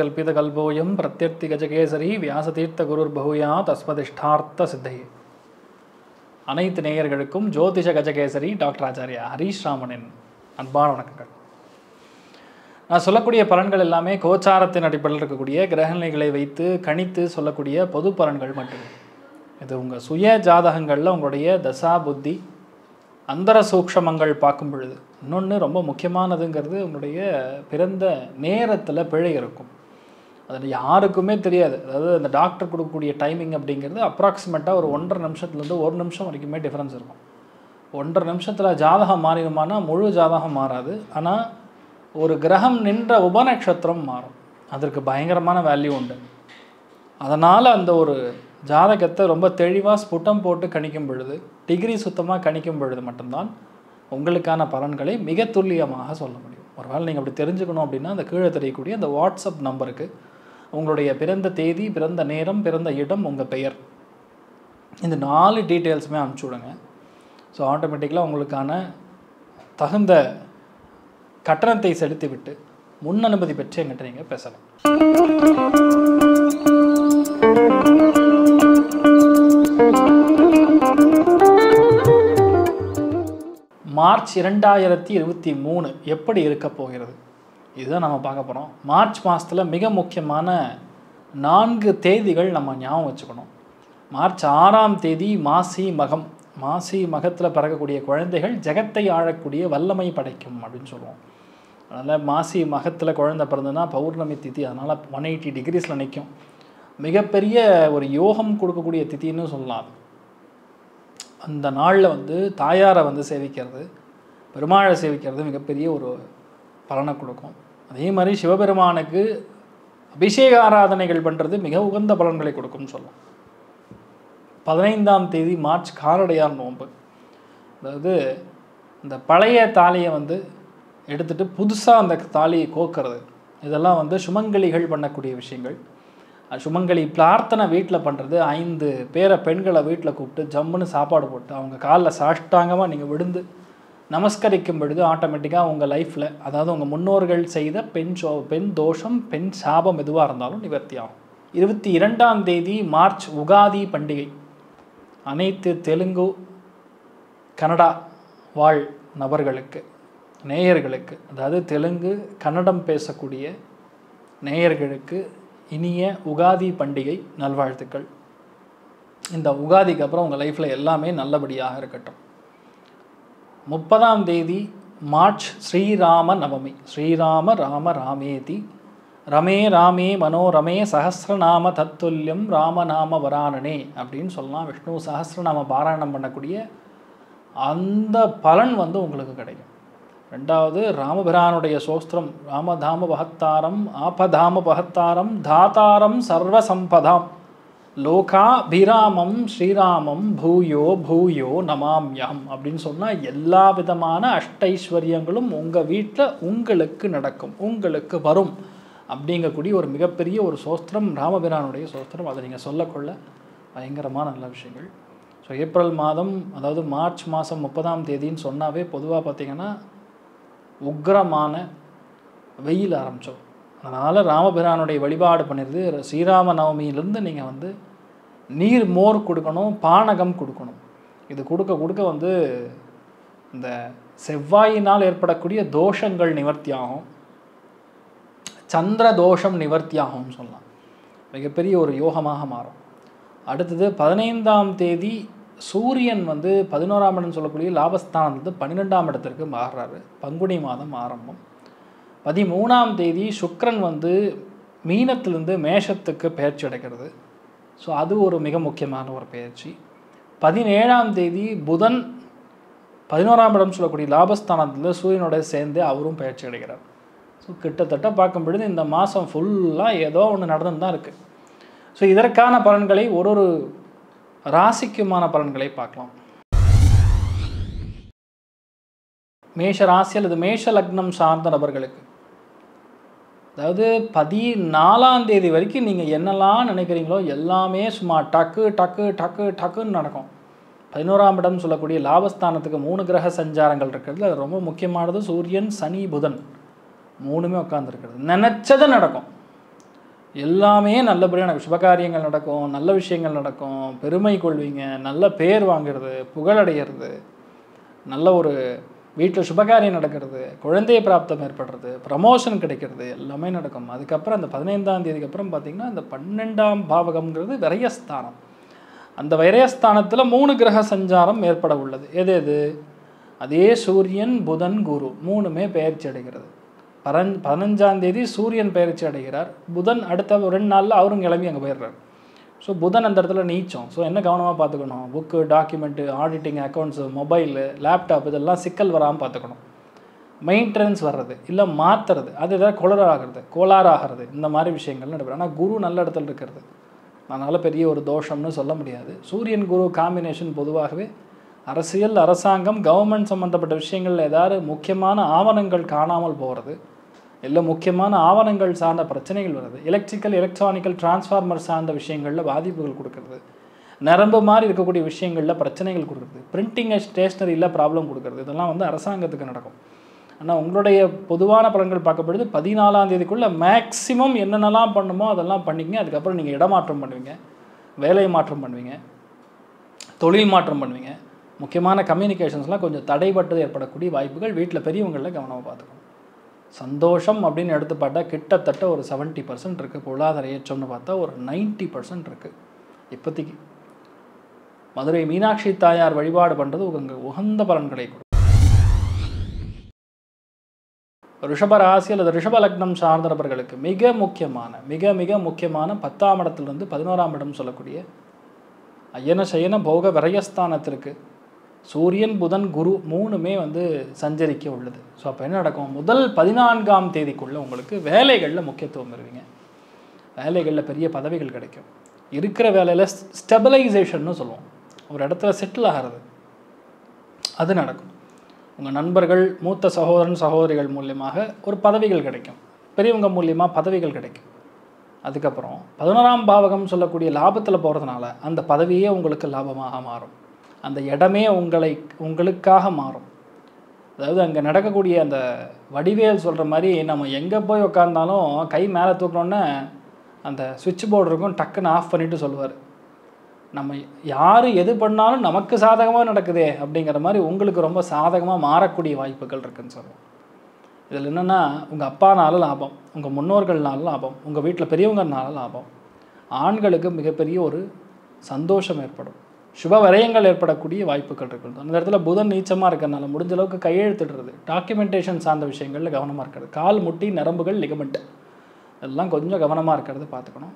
கல்பிதகல்போயம் பிரத்யர்த்தி கஜகேசரி வியாசதீர்த்த குருர் பகுயா தஸ்மதிஷ்டார்த்த சித்தையே அனைத்து நேயர்களுக்கும் ஜோதிஷ கஜகேசரி டாக்டர் ஆச்சாரியா ஹரீஷ் ராமனின் அன்பான வணக்கங்கள் நான் சொல்லக்கூடிய பலன்கள் எல்லாமே கோச்சாரத்தின் அடிப்படையில் இருக்கக்கூடிய கிரகநிலைகளை வைத்து கணித்து சொல்லக்கூடிய பொது பலன்கள் மட்டுமே இது உங்கள் சுய ஜாதகங்களில் உங்களுடைய தசா புத்தி அந்தர சூக்ஷமங்கள் பார்க்கும் பொழுது இன்னொன்று ரொம்ப முக்கியமானதுங்கிறது உங்களுடைய பிறந்த நேரத்தில் பிழை இருக்கும் அது யாருக்குமே தெரியாது அதாவது அந்த டாக்டர் கொடுக்கக்கூடிய டைமிங் அப்படிங்கிறது அப்ராக்சிமேட்டாக ஒரு ஒன்றரை நிமிஷத்துலேருந்து ஒரு நிமிஷம் வரைக்குமே டிஃப்ரென்ஸ் இருக்கும் ஒன்றரை நிமிஷத்தில் ஜாதகம் மாறிடுமானா முழு ஜாதகம் மாறாது ஆனால் ஒரு கிரகம் நின்ற உபநட்சத்திரம் மாறும் அதற்கு பயங்கரமான வேல்யூ உண்டு அதனால் அந்த ஒரு ஜாதகத்தை ரொம்ப தெளிவாக ஸ்புட்டம் போட்டு கணிக்கும் பொழுது டிகிரி சுத்தமாக கணிக்கும் பொழுது மட்டும்தான் உங்களுக்கான பலன்களை மிக துல்லியமாக சொல்ல முடியும் ஒருவேளை நீங்கள் அப்படி தெரிஞ்சுக்கணும் அப்படின்னா அந்த கீழே தெரியக்கூடிய அந்த வாட்ஸ்அப் நம்பருக்கு உங்களுடைய பிறந்த தேதி பிறந்த நேரம் பிறந்த இடம் உங்கள் பெயர் இந்த நாலு டீட்டெயில்ஸுமே அனுப்பிச்சி விடுங்க ஸோ ஆட்டோமேட்டிக்கலாக உங்களுக்கான தகுந்த கட்டணத்தை செலுத்திவிட்டு முன் அனுமதி பெற்று எங்கிட்ட நீங்கள் பேசலாம் மார்ச் இரண்டாயிரத்தி இருபத்தி மூணு எப்படி இருக்க போகிறது இதுதான் நம்ம பார்க்க போகிறோம் மார்ச் மாதத்தில் மிக முக்கியமான நான்கு தேதிகள் நம்ம ஞாபகம் வச்சுக்கணும் மார்ச் ஆறாம் தேதி மாசி மகம் மாசி மகத்தில் பிறக்கக்கூடிய குழந்தைகள் ஜெகத்தை ஆழக்கூடிய வல்லமை படைக்கும் அப்படின்னு சொல்லுவோம் அதனால் மாசி மகத்தில் குழந்தை பிறந்ததுன்னா பௌர்ணமி திதி அதனால் ஒன் எயிட்டி டிகிரிஸில் நிற்கும் மிகப்பெரிய ஒரு யோகம் கொடுக்கக்கூடிய திதின்னு சொல்லலாம் அந்த நாளில் வந்து தாயாரை வந்து சேவிக்கிறது பெருமாளை சேவிக்கிறது மிகப்பெரிய ஒரு பலனை கொடுக்கும் அதே மாதிரி சிவபெருமானுக்கு அபிஷேக ஆராதனைகள் பண்ணுறது மிக உகந்த பலன்களை கொடுக்கும்னு சொல்லலாம் பதினைந்தாம் தேதி மார்ச் காரடையார் நோன்பு அதாவது இந்த பழைய தாலியை வந்து எடுத்துகிட்டு புதுசாக அந்த தாலியை கோக்கிறது இதெல்லாம் வந்து சுமங்கலிகள் பண்ணக்கூடிய விஷயங்கள் சுமங்கலி பிரார்த்தனை வீட்டில் பண்ணுறது ஐந்து பேரை பெண்களை வீட்டில் கூப்பிட்டு ஜம்முன்னு சாப்பாடு போட்டு அவங்க காலில் சாஷ்டாங்கமாக நீங்கள் விழுந்து நமஸ்கரிக்கும் பொழுது ஆட்டோமேட்டிக்காக உங்கள் லைஃப்பில் அதாவது உங்கள் முன்னோர்கள் செய்த பெண் சோ பெண் தோஷம் பெண் சாபம் எதுவாக இருந்தாலும் நிவர்த்தி ஆகும் இருபத்தி இரண்டாம் தேதி மார்ச் உகாதி பண்டிகை அனைத்து தெலுங்கு கனடா வாழ் நபர்களுக்கு நேயர்களுக்கு அதாவது தெலுங்கு கன்னடம் பேசக்கூடிய நேயர்களுக்கு இனிய உகாதி பண்டிகை நல்வாழ்த்துக்கள் இந்த உகாதிக்கு அப்புறம் உங்கள் லைஃப்பில் எல்லாமே நல்லபடியாக இருக்கட்டும் முப்பதாம் தேதி மார்ச் ஸ்ரீராம நவமி ஸ்ரீராம ராம ராமேதி ரமே ராமே மனோரமே சஹசிரநாம தத்துல்யம் ராமநாம வராணனே அப்படின்னு சொல்லலாம் விஷ்ணு சஹசிரநாம பாராயணம் பண்ணக்கூடிய அந்த பலன் வந்து உங்களுக்கு கிடைக்கும் ரெண்டாவது ராமபிரானுடைய சோஸ்திரம் ராமதாம பகத்தாரம் ஆபதாம பகத்தாரம் தாத்தாரம் சர்வசம்பதாம் லோகாபிராமம் ஸ்ரீராமம் பூயோ பூயோ நமாம்யம் அப்படின்னு சொன்னால் எல்லா விதமான அஷ்டைஸ்வர்யங்களும் உங்கள் வீட்டில் உங்களுக்கு நடக்கும் உங்களுக்கு வரும் அப்படிங்கக்கூடிய ஒரு மிகப்பெரிய ஒரு சோஸ்திரம் ராமபிரானுடைய சோஸ்திரம் அதை நீங்கள் சொல்லக்கொள்ள பயங்கரமான நல்ல விஷயங்கள் ஸோ ஏப்ரல் மாதம் அதாவது மார்ச் மாதம் முப்பதாம் தேதின்னு சொன்னாவே பொதுவாக பார்த்திங்கன்னா உக்ரமான வெயில் ஆரம்பித்தோம் அதனால் ராமபிரானுடைய வழிபாடு பண்ணிடுது ஸ்ரீராம நவமியிலேருந்து நீங்கள் வந்து நீர் மோர் கொடுக்கணும் பானகம் கொடுக்கணும் இது கொடுக்க கொடுக்க வந்து இந்த செவ்வாயினால் ஏற்படக்கூடிய தோஷங்கள் நிவர்த்தி ஆகும் சந்திர தோஷம் நிவர்த்தி ஆகும்னு சொல்லலாம் மிகப்பெரிய ஒரு யோகமாக மாறும் அடுத்தது பதினைந்தாம் தேதி சூரியன் வந்து பதினோராம் இடம் சொல்லக்கூடிய லாபஸ்தானத்துலேருந்து பன்னிரெண்டாம் இடத்திற்கு மாறுறாரு பங்குனி மாதம் ஆரம்பம் பதிமூணாம் தேதி சுக்ரன் வந்து மீனத்திலிருந்து மேஷத்துக்கு பயிற்சி அடைக்கிறது ஸோ அது ஒரு மிக முக்கியமான ஒரு பயிற்சி பதினேழாம் தேதி புதன் பதினோராம் இடம் சொல்லக்கூடிய லாபஸ்தானத்தில் சூரியனோட சேர்ந்து அவரும் பயிற்சி அடைகிறார் ஸோ கிட்டத்தட்ட பார்க்கும் பொழுது இந்த மாதம் ஃபுல்லாக ஏதோ ஒன்று நடந்து தான் இருக்குது ஸோ இதற்கான பலன்களை ஒரு ஒரு ராசிக்குமான பலன்களை பார்க்கலாம் மேஷ ராசி அல்லது மேஷ லக்னம் சார்ந்த நபர்களுக்கு அதாவது பதினாலாம் தேதி வரைக்கும் நீங்கள் என்னெல்லாம் நினைக்கிறீங்களோ எல்லாமே சும்மா டக்கு டக்கு டக்கு டக்குன்னு நடக்கும் பதினோராம் இடம் சொல்லக்கூடிய லாபஸ்தானத்துக்கு மூணு கிரக சஞ்சாரங்கள் இருக்கிறது அது ரொம்ப முக்கியமானது சூரியன் சனி புதன் மூணுமே உட்காந்துருக்கிறது நினச்சதை நடக்கும் எல்லாமே நல்லபடியான சுபகாரியங்கள் நடக்கும் நல்ல விஷயங்கள் நடக்கும் பெருமை கொள்வீங்க நல்ல பேர் வாங்கிறது புகழடைகிறது நல்ல ஒரு வீட்டில் சுபகாரியம் நடக்கிறது குழந்தைய பிராப்தம் ஏற்படுறது ப்ரமோஷன் கிடைக்கிறது எல்லாமே நடக்கும் அதுக்கப்புறம் அந்த பதினைந்தாம் தேதிக்கு அப்புறம் பார்த்திங்கன்னா அந்த பன்னெண்டாம் பாவகம்ங்கிறது விரயஸ்தானம் அந்த விரயஸ்தானத்தில் மூணு கிரக சஞ்சாரம் ஏற்பட உள்ளது எது எது அதே சூரியன் புதன் குரு மூணுமே பயிற்சி அடைகிறது பரன் தேதி சூரியன் பயிற்சி அடைகிறார் புதன் அடுத்த ரெண்டு நாளில் அவரும் கிளம்பி அங்கே போயிடுறார் ஸோ புதன் அந்த இடத்துல நீச்சம் ஸோ என்ன கவனமாக பார்த்துக்கணும் book document auditing accounts mobile laptop இதெல்லாம் சிக்கல் வராமல் பார்த்துக்கணும் மெயின்டெனன்ஸ் வர்றது இல்லை மாற்றுறது அது ஏதாவது குளறாகிறது கோளாறாகிறது இந்த மாதிரி விஷயங்கள் நடைபெறும் ஆனால் குரு நல்ல இடத்துல இருக்கிறது அதனால் பெரிய ஒரு தோஷம்னு சொல்ல முடியாது சூரியன் குரு காம்பினேஷன் பொதுவாகவே அரசியல் அரசாங்கம் கவர்மெண்ட் சம்மந்தப்பட்ட விஷயங்கள் ஏதாவது முக்கியமான ஆவணங்கள் காணாமல் போகிறது இல்லை முக்கியமான ஆவணங்கள் சார்ந்த பிரச்சனைகள் வருது எலக்ட்ரிக்கல் எலக்ட்ரானிக்கல் டிரான்ஸ்ஃபார்மர் சார்ந்த விஷயங்களில் பாதிப்புகள் கொடுக்குறது நரம்பு மாதிரி இருக்கக்கூடிய விஷயங்களில் பிரச்சனைகள் கொடுக்குறது பிரிண்டிங் இல்லை ப்ராப்ளம் கொடுக்குறது இதெல்லாம் வந்து அரசாங்கத்துக்கு நடக்கும் ஆனால் உங்களுடைய பொதுவான பலன்கள் பார்க்கப்படுது பதினாலாம் தேதிக்குள்ளே மேக்ஸிமம் என்னென்னலாம் பண்ணுமோ அதெல்லாம் பண்ணிக்கங்க அதுக்கப்புறம் நீங்கள் இடமாற்றம் பண்ணுவீங்க வேலை மாற்றம் பண்ணுவீங்க தொழில் மாற்றம் பண்ணுவீங்க முக்கியமான கம்யூனிகேஷன்ஸ்லாம் கொஞ்சம் தடைப்பட்டு ஏற்படக்கூடிய வாய்ப்புகள் வீட்டில் பெரியவங்களில் கவனமாக பார்த்துக்கணும் சந்தோஷம் அப்படின்னு எடுத்து பார்த்தா கிட்டத்தட்ட ஒரு செவன்ட்டி பர்சன்ட் இருக்குது பொருளாதார ஏற்றம்னு பார்த்தா ஒரு நைன்ட்டி பர்சன்ட் இருக்குது இப்போதைக்கு மதுரை மீனாட்சி தாயார் வழிபாடு பண்ணுறது உங்களுக்கு உகந்த பலன்களை கொடுக்கும் ரிஷப ராசி அல்லது ரிஷப லக்னம் சார்ந்தவர்களுக்கு மிக முக்கியமான மிக மிக முக்கியமான பத்தாம் இடத்துலேருந்து பதினோராம் இடம் சொல்லக்கூடிய ஐயன சயன போக விரயஸ்தானத்திற்கு சூரியன் புதன் குரு மூணுமே வந்து சஞ்சரிக்க உள்ளது ஸோ அப்போ என்ன நடக்கும் முதல் பதினான்காம் தேதிக்குள்ளே உங்களுக்கு வேலைகளில் முக்கியத்துவம் வருவீங்க வேலைகளில் பெரிய பதவிகள் கிடைக்கும் இருக்கிற வேலையில் ஸ்டெபிலைசேஷன்னு சொல்லுவோம் ஒரு இடத்துல செட்டில் ஆகிறது அது நடக்கும் உங்கள் நண்பர்கள் மூத்த சகோதரன் சகோதரிகள் மூலியமாக ஒரு பதவிகள் கிடைக்கும் பெரியவங்க மூலியமாக பதவிகள் கிடைக்கும் அதுக்கப்புறம் பதினோராம் பாவகம் சொல்லக்கூடிய லாபத்தில் போகிறதுனால அந்த பதவியே உங்களுக்கு லாபமாக மாறும் அந்த இடமே உங்களை உங்களுக்காக மாறும் அதாவது அங்கே நடக்கக்கூடிய அந்த வடிவேல் சொல்கிற மாதிரி நம்ம எங்கே போய் உக்காந்தாலும் கை மேலே தூக்கணுன்னு அந்த சுவிட்ச் போர்டு இருக்கும் டக்குன்னு ஆஃப் பண்ணிவிட்டு சொல்லுவார் நம்ம யார் எது பண்ணாலும் நமக்கு சாதகமாக நடக்குதே அப்படிங்கிற மாதிரி உங்களுக்கு ரொம்ப சாதகமாக மாறக்கூடிய வாய்ப்புகள் இருக்குதுன்னு சொல்லுவோம் இதில் என்னென்னா உங்கள் அப்பானால லாபம் உங்கள் முன்னோர்கள்னால லாபம் உங்கள் வீட்டில் பெரியவங்கனால லாபம் ஆண்களுக்கு மிகப்பெரிய ஒரு சந்தோஷம் ஏற்படும் சுப வரையங்கள் ஏற்படக்கூடிய வாய்ப்புகள் இருக்கிறது அந்த இடத்துல புதன் நீச்சமாக இருக்கிறனால முடிஞ்ச அளவுக்கு கையெழுத்துடுறது டாக்குமெண்டேஷன் சார்ந்த விஷயங்களில் கவனமாக இருக்கிறது கால் முட்டி நரம்புகள் லிகமெண்ட் எல்லாம் கொஞ்சம் கவனமாக இருக்கிறத பார்த்துக்கணும்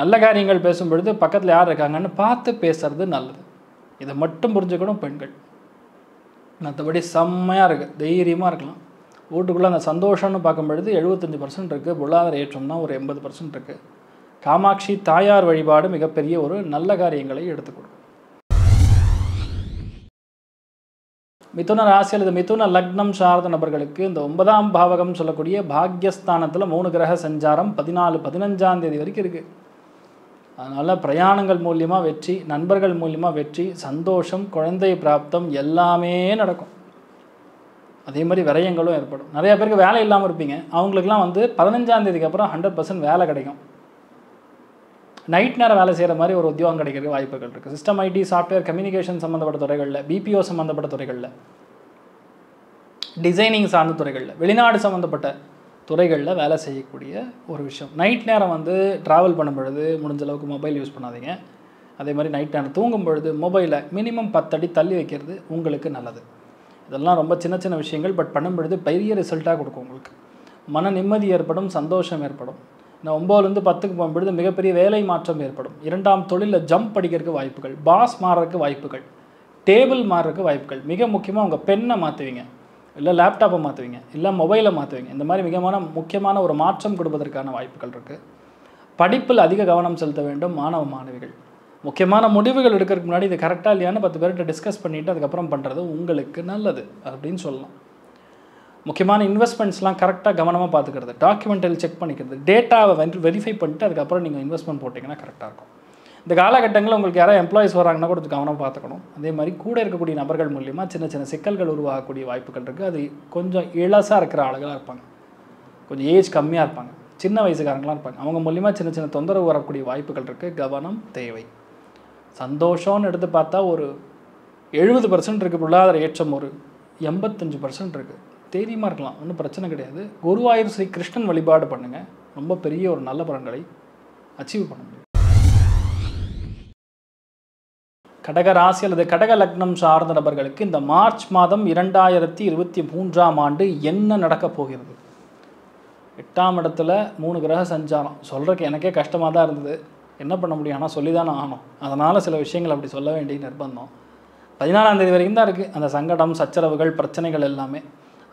நல்ல காரியங்கள் பேசும் பொழுது பக்கத்தில் யார் இருக்காங்கன்னு பார்த்து பேசுறது நல்லது இதை மட்டும் புரிஞ்சுக்கணும் பெண்கள் மற்றபடி செம்மையாக இருக்குது தைரியமாக இருக்கலாம் வீட்டுக்குள்ளே அந்த சந்தோஷம்னு பார்க்கும்பொழுது எழுபத்தஞ்சி பர்சன்ட் இருக்குது பொருளாதார ஏற்றம்னா ஒரு எண்பது பர்சன்ட் இருக்குது காமாட்சி தாயார் வழிபாடு மிகப்பெரிய ஒரு நல்ல காரியங்களை எடுத்துக்கொடுக்கும் மிதுன ராசி அல்லது மிதுன லக்னம் சார்ந்த நபர்களுக்கு இந்த ஒன்பதாம் பாவகம் சொல்லக்கூடிய பாக்யஸ்தானத்தில் மூணு கிரக சஞ்சாரம் பதினாலு பதினஞ்சாம் தேதி வரைக்கும் இருக்குது அதனால் பிரயாணங்கள் மூலியமாக வெற்றி நண்பர்கள் மூலியமாக வெற்றி சந்தோஷம் குழந்தை பிராப்தம் எல்லாமே நடக்கும் அதே மாதிரி விரயங்களும் ஏற்படும் நிறையா பேருக்கு வேலை இல்லாமல் இருப்பீங்க அவங்களுக்குலாம் வந்து பதினஞ்சாந்தேதிக்கு அப்புறம் ஹண்ட்ரட் பர்சன்ட் வேலை கிடைக்கும் நைட் நேரம் வேலை செய்கிற மாதிரி ஒரு உத்தியோகம் கிடைக்கிறதுக்கு வாய்ப்புகள் இருக்குது சிஸ்டம் ஐடி சாஃப்ட்வேர் கம்யூனிகேஷன் சம்மந்தப்பட்ட துறைகளில் பிபிஓ சம்மந்தப்பட்ட துறைகளில் டிசைனிங் சார்ந்த துறைகளில் வெளிநாடு சம்மந்தப்பட்ட துறைகளில் வேலை செய்யக்கூடிய ஒரு விஷயம் நைட் நேரம் வந்து ட்ராவல் பண்ணும் பொழுது முடிஞ்ச அளவுக்கு மொபைல் யூஸ் பண்ணாதீங்க அதே மாதிரி நைட் நேரம் தூங்கும் பொழுது மொபைலை மினிமம் பத்தடி தள்ளி வைக்கிறது உங்களுக்கு நல்லது இதெல்லாம் ரொம்ப சின்ன சின்ன விஷயங்கள் பட் பண்ணும் பொழுது பெரிய ரிசல்ட்டாக கொடுக்கும் உங்களுக்கு மன நிம்மதி ஏற்படும் சந்தோஷம் ஏற்படும் இந்த ஒம்போதுலேருந்து பத்துக்கு போகும்பொழுது மிகப்பெரிய வேலை மாற்றம் ஏற்படும் இரண்டாம் தொழிலில் ஜம்ப் படிக்கிறதுக்கு வாய்ப்புகள் பாஸ் மாறுறதுக்கு வாய்ப்புகள் டேபிள் மாறுறதுக்கு வாய்ப்புகள் மிக முக்கியமாக உங்கள் பெண்ணை மாற்றுவீங்க இல்லை லேப்டாப்பை மாற்றுவீங்க இல்லை மொபைலை மாற்றுவீங்க இந்த மாதிரி மிகமான முக்கியமான ஒரு மாற்றம் கொடுப்பதற்கான வாய்ப்புகள் இருக்குது படிப்பில் அதிக கவனம் செலுத்த வேண்டும் மாணவ மாணவிகள் முக்கியமான முடிவுகள் எடுக்கிறதுக்கு முன்னாடி இது கரெக்டாக இல்லையான்னு பத்து பேர்கிட்ட டிஸ்கஸ் பண்ணிவிட்டு அதுக்கப்புறம் பண்ணுறது உங்களுக்கு நல்லது அப்படின்னு சொல்லலாம் முக்கியமான இன்வெஸ்ட்மெண்ட்ஸ்லாம் கரெக்டாக கவனமாக பார்த்துக்கிறது டாக்குமெண்டல் செக் பண்ணிக்கிறது டேட்டாவை வந்து வெரிஃபை பண்ணிட்டு அதுக்கப்புறம் நீங்கள் இன்வெஸ்ட்மெண்ட் போட்டிங்கன்னா கரெக்டாக இருக்கும் இந்த காலகட்டங்களில் உங்களுக்கு யாராவது எம்ப்ளாயிஸ் வராங்கன்னா கூட கவனம் பார்த்துக்கணும் அதே மாதிரி கூட இருக்கக்கூடிய நபர்கள் மூலியமாக சின்ன சின்ன சிக்கல்கள் உருவாகக்கூடிய வாய்ப்புகள் இருக்குது அது கொஞ்சம் இளசாக இருக்கிற ஆளுகளாக இருப்பாங்க கொஞ்சம் ஏஜ் கம்மியாக இருப்பாங்க சின்ன வயசுக்காரங்களாக இருப்பாங்க அவங்க மூலியமாக சின்ன சின்ன தொந்தரவு வரக்கூடிய வாய்ப்புகள் இருக்குது கவனம் தேவை சந்தோஷம்னு எடுத்து பார்த்தா ஒரு எழுபது பர்சன்ட் இருக்குது பொருளாதார ஏற்றம் ஒரு எண்பத்தஞ்சு பர்சன்ட் இருக்குது தைரியமாக இருக்கலாம் ஒன்றும் பிரச்சனை கிடையாது குருவாயூர் ஸ்ரீ கிருஷ்ணன் வழிபாடு பண்ணுங்கள் ரொம்ப பெரிய ஒரு நல்ல பலன்களை அச்சீவ் பண்ண முடியும் கடக ராசி அல்லது கடக லக்னம் சார்ந்த நபர்களுக்கு இந்த மார்ச் மாதம் இரண்டாயிரத்தி இருபத்தி மூன்றாம் ஆண்டு என்ன நடக்கப் போகிறது எட்டாம் இடத்துல மூணு கிரக சஞ்சாரம் சொல்கிறக்கு எனக்கே கஷ்டமாக தான் இருந்தது என்ன பண்ண முடியும் ஆனால் சொல்லி தானே ஆகணும் அதனால் சில விஷயங்கள் அப்படி சொல்ல வேண்டிய நிர்பந்தம் பதினாலாம் தேதி வரைக்கும் தான் இருக்குது அந்த சங்கடம் சச்சரவுகள் பிரச்சனைகள் எல்லாமே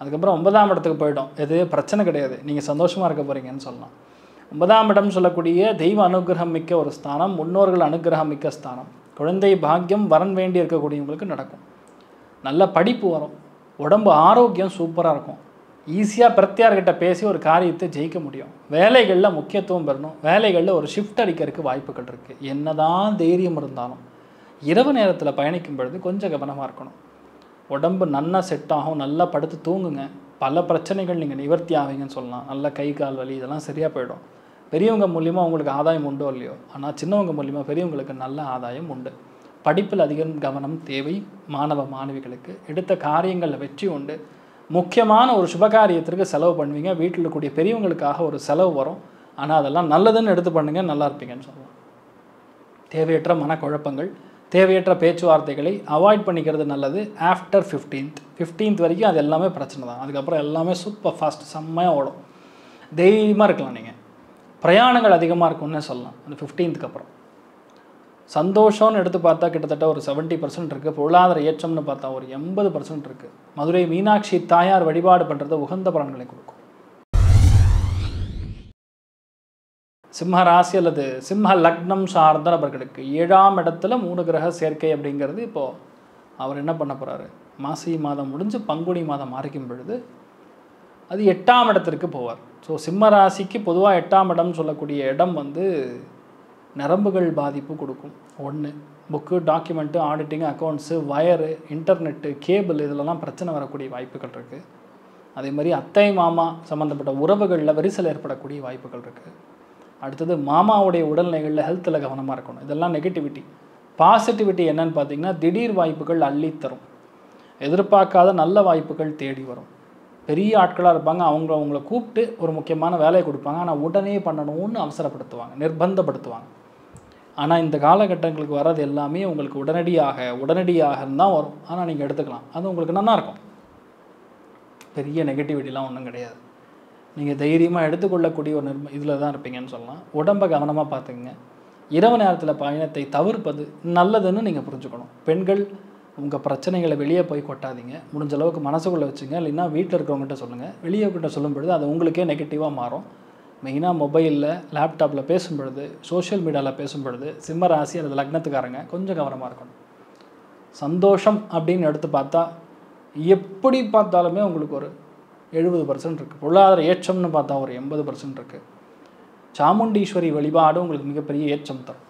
அதுக்கப்புறம் ஒன்பதாம் இடத்துக்கு போயிட்டோம் எது பிரச்சனை கிடையாது நீங்கள் சந்தோஷமாக இருக்க போகிறீங்கன்னு சொல்லலாம் ஒன்பதாம் இடம் சொல்லக்கூடிய தெய்வ அனுகிரகம் மிக்க ஒரு ஸ்தானம் முன்னோர்கள் அனுகிரகம் மிக்க ஸ்தானம் குழந்தை பாக்கியம் வரன் வேண்டி இருக்கக்கூடியவங்களுக்கு நடக்கும் நல்ல படிப்பு வரும் உடம்பு ஆரோக்கியம் சூப்பராக இருக்கும் ஈஸியாக பிரத்தியார்கிட்ட பேசி ஒரு காரியத்தை ஜெயிக்க முடியும் வேலைகளில் முக்கியத்துவம் பெறணும் வேலைகளில் ஒரு ஷிஃப்ட் அடிக்கிறதுக்கு வாய்ப்புகள் இருக்குது என்ன தான் தைரியம் இருந்தாலும் இரவு நேரத்தில் பயணிக்கும் பொழுது கொஞ்சம் கவனமாக இருக்கணும் உடம்பு நல்லா செட் ஆகும் நல்லா படுத்து தூங்குங்க பல பிரச்சனைகள் நீங்கள் நிவர்த்தி ஆவீங்கன்னு சொல்லலாம் நல்லா கை கால் வலி இதெல்லாம் சரியாக போயிடும் பெரியவங்க மூலிமா உங்களுக்கு ஆதாயம் உண்டோ இல்லையோ ஆனால் சின்னவங்க மூலிமா பெரியவங்களுக்கு நல்ல ஆதாயம் உண்டு படிப்பில் அதிகம் கவனம் தேவை மாணவ மாணவிகளுக்கு எடுத்த காரியங்களில் வெற்றி உண்டு முக்கியமான ஒரு சுபகாரியத்திற்கு செலவு பண்ணுவீங்க வீட்டில் கூடிய பெரியவங்களுக்காக ஒரு செலவு வரும் ஆனால் அதெல்லாம் நல்லதுன்னு எடுத்து பண்ணுங்க நல்லா இருப்பீங்கன்னு சொல்லலாம் தேவையற்ற மனக்குழப்பங்கள் தேவையற்ற பேச்சுவார்த்தைகளை அவாய்ட் பண்ணிக்கிறது நல்லது ஆஃப்டர் ஃபிஃப்டீன்த் ஃபிஃப்டீன்த் வரைக்கும் அது எல்லாமே பிரச்சனை தான் அதுக்கப்புறம் எல்லாமே சூப்பர் ஃபாஸ்ட் செம்மையாக ஓடும் தைரியமாக இருக்கலாம் நீங்கள் பிரயாணங்கள் அதிகமாக இருக்கும்னே சொல்லலாம் அந்த ஃபிஃப்டீன்த்துக்கு அப்புறம் சந்தோஷம்னு எடுத்து பார்த்தா கிட்டத்தட்ட ஒரு செவன்ட்டி பர்சன்ட் இருக்குது பொருளாதார ஏற்றம்னு பார்த்தா ஒரு எண்பது பர்சன்ட் இருக்குது மதுரை மீனாட்சி தாயார் வழிபாடு பண்ணுறது உகந்த பலன்களை கொடுக்கும் சிம்ம ராசி அல்லது சிம்ம லக்னம் சார்ந்த நபர்களுக்கு ஏழாம் இடத்துல மூணு கிரக சேர்க்கை அப்படிங்கிறது இப்போது அவர் என்ன பண்ண போகிறாரு மாசி மாதம் முடிஞ்சு பங்குனி மாதம் ஆரம்பிக்கும் பொழுது அது எட்டாம் இடத்திற்கு போவார் ஸோ சிம்ம ராசிக்கு பொதுவாக எட்டாம் இடம் சொல்லக்கூடிய இடம் வந்து நரம்புகள் பாதிப்பு கொடுக்கும் ஒன்று book document auditing accounts wire internet cable இதிலலாம் பிரச்சனை வரக்கூடிய வாய்ப்புகள் இருக்குது அதே மாதிரி அத்தை மாமா சம்மந்தப்பட்ட உறவுகளில் வரிசையில் ஏற்படக்கூடிய வாய்ப்புகள் இருக்குது அடுத்தது மாமாவுடைய உடல்நிலைகளில் ஹெல்த்தில் கவனமாக இருக்கணும் இதெல்லாம் நெகட்டிவிட்டி பாசிட்டிவிட்டி என்னன்னு பார்த்தீங்கன்னா திடீர் வாய்ப்புகள் அள்ளித்தரும் எதிர்பார்க்காத நல்ல வாய்ப்புகள் தேடி வரும் பெரிய ஆட்களாக இருப்பாங்க அவங்க அவங்கள கூப்பிட்டு ஒரு முக்கியமான வேலையை கொடுப்பாங்க ஆனால் உடனே பண்ணணும்னு அவசரப்படுத்துவாங்க நிர்பந்தப்படுத்துவாங்க ஆனால் இந்த காலகட்டங்களுக்கு வர்றது எல்லாமே உங்களுக்கு உடனடியாக உடனடியாக தான் வரும் ஆனால் நீங்கள் எடுத்துக்கலாம் அது உங்களுக்கு நல்லாயிருக்கும் பெரிய நெகட்டிவிட்டிலாம் ஒன்றும் கிடையாது நீங்கள் தைரியமாக எடுத்துக்கொள்ளக்கூடிய ஒரு நிர்ம இதில் தான் இருப்பீங்கன்னு சொல்லலாம் உடம்பை கவனமாக பார்த்துக்குங்க இரவு நேரத்தில் பயணத்தை தவிர்ப்பது நல்லதுன்னு நீங்கள் புரிஞ்சுக்கணும் பெண்கள் உங்கள் பிரச்சனைகளை வெளியே போய் கொட்டாதீங்க முடிஞ்ச அளவுக்கு மனசுக்குள்ளே வச்சுங்க இல்லைன்னா வீட்டில் இருக்கிறவங்ககிட்ட சொல்லுங்கள் வெளியே கிட்ட சொல்லும் பொழுது அது உங்களுக்கே நெகட்டிவாக மாறும் மெயினாக மொபைலில் லேப்டாப்பில் பேசும் பொழுது சோஷியல் மீடியாவில் பேசும் பொழுது சிம்ம ராசி அல்லது லக்னத்துக்காரங்க கொஞ்சம் கவனமாக இருக்கணும் சந்தோஷம் அப்படின்னு எடுத்து பார்த்தா எப்படி பார்த்தாலுமே உங்களுக்கு ஒரு எழுபது பர்சன்ட் இருக்குது பொருளாதார ஏற்றம்னு பார்த்தா ஒரு எண்பது பர்சன்ட் இருக்குது சாமுண்டீஸ்வரி வழிபாடு உங்களுக்கு மிகப்பெரிய ஏற்றம் தரும்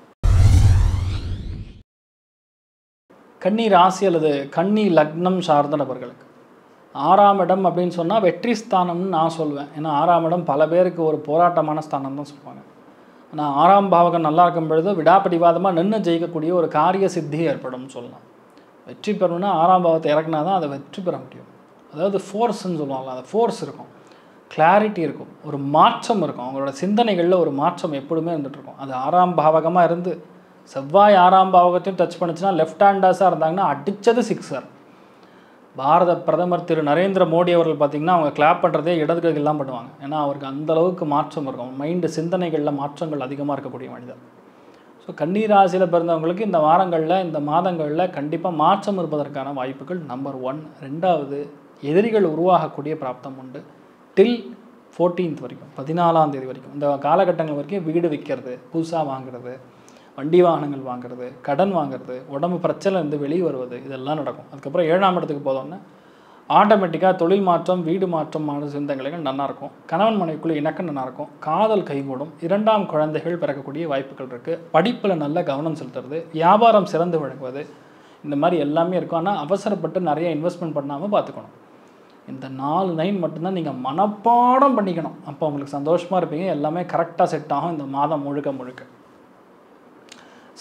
கன்னி ராசி அல்லது கன்னி லக்னம் சார்ந்த நபர்களுக்கு ஆறாம் இடம் அப்படின்னு சொன்னால் வெற்றி ஸ்தானம்னு நான் சொல்வேன் ஏன்னா ஆறாம் இடம் பல பேருக்கு ஒரு போராட்டமான ஸ்தானம் தான் சொல்லுவாங்க ஆனால் ஆறாம் பாவகம் நல்லா இருக்கும் பொழுது விடாப்பிடிவாதமாக நின்று ஜெயிக்கக்கூடிய ஒரு காரிய சித்தி ஏற்படும் சொல்லலாம் வெற்றி பெறணும்னா ஆறாம் பாவத்தை இறக்குனா தான் அதை வெற்றி பெற முடியும் அதாவது ஃபோர்ஸ்ன்னு சொல்லுவாங்களா அந்த ஃபோர்ஸ் இருக்கும் கிளாரிட்டி இருக்கும் ஒரு மாற்றம் இருக்கும் அவங்களோட சிந்தனைகளில் ஒரு மாற்றம் எப்பொழுதுமே இருந்துகிட்ருக்கும் அது ஆறாம் பாவகமாக இருந்து செவ்வாய் ஆறாம் பாவகத்தையும் டச் பண்ணுச்சுன்னா லெஃப்ட் ஹேண்டர்ஸாக இருந்தாங்கன்னா அடித்தது சிக்ஸர் பாரத பிரதமர் திரு நரேந்திர மோடி அவர்கள் பார்த்திங்கன்னா அவங்க கிளாப் பண்ணுறதே இடது எல்லாம் பண்ணுவாங்க ஏன்னா அவருக்கு அந்தளவுக்கு மாற்றம் இருக்கும் மைண்டு சிந்தனைகளில் மாற்றங்கள் அதிகமாக இருக்கக்கூடிய மனிதர் ஸோ கண்ணீராசியில் பிறந்தவங்களுக்கு இந்த வாரங்களில் இந்த மாதங்களில் கண்டிப்பாக மாற்றம் இருப்பதற்கான வாய்ப்புகள் நம்பர் ஒன் ரெண்டாவது எதிரிகள் உருவாகக்கூடிய பிராப்தம் உண்டு டில் ஃபோர்டீன்த் வரைக்கும் பதினாலாம் தேதி வரைக்கும் இந்த காலகட்டங்கள் வரைக்கும் வீடு விற்கிறது புதுசாக வாங்குறது வண்டி வாகனங்கள் வாங்குறது கடன் வாங்குறது உடம்பு பிரச்சனை இருந்து வெளியே வருவது இதெல்லாம் நடக்கும் அதுக்கப்புறம் ஏழாம் இடத்துக்கு போதோன்னா ஆட்டோமேட்டிக்காக தொழில் மாற்றம் வீடு மாற்றம் சிந்தங்களைகள் நல்லாயிருக்கும் கணவன் மனைவிக்குள்ளே இணக்கம் நல்லாயிருக்கும் காதல் கைகூடும் இரண்டாம் குழந்தைகள் பிறக்கக்கூடிய வாய்ப்புகள் இருக்குது படிப்பில் நல்ல கவனம் செலுத்துறது வியாபாரம் சிறந்து வழங்குவது இந்த மாதிரி எல்லாமே இருக்கும் ஆனால் அவசரப்பட்டு நிறைய இன்வெஸ்ட்மெண்ட் பண்ணாமல் பார்த்துக்கணும் இந்த நாலு லைன் மட்டும்தான் நீங்கள் மனப்பாடம் பண்ணிக்கணும் அப்போ உங்களுக்கு சந்தோஷமாக இருப்பீங்க எல்லாமே கரெக்டாக செட் ஆகும் இந்த மாதம் முழுக்க முழுக்க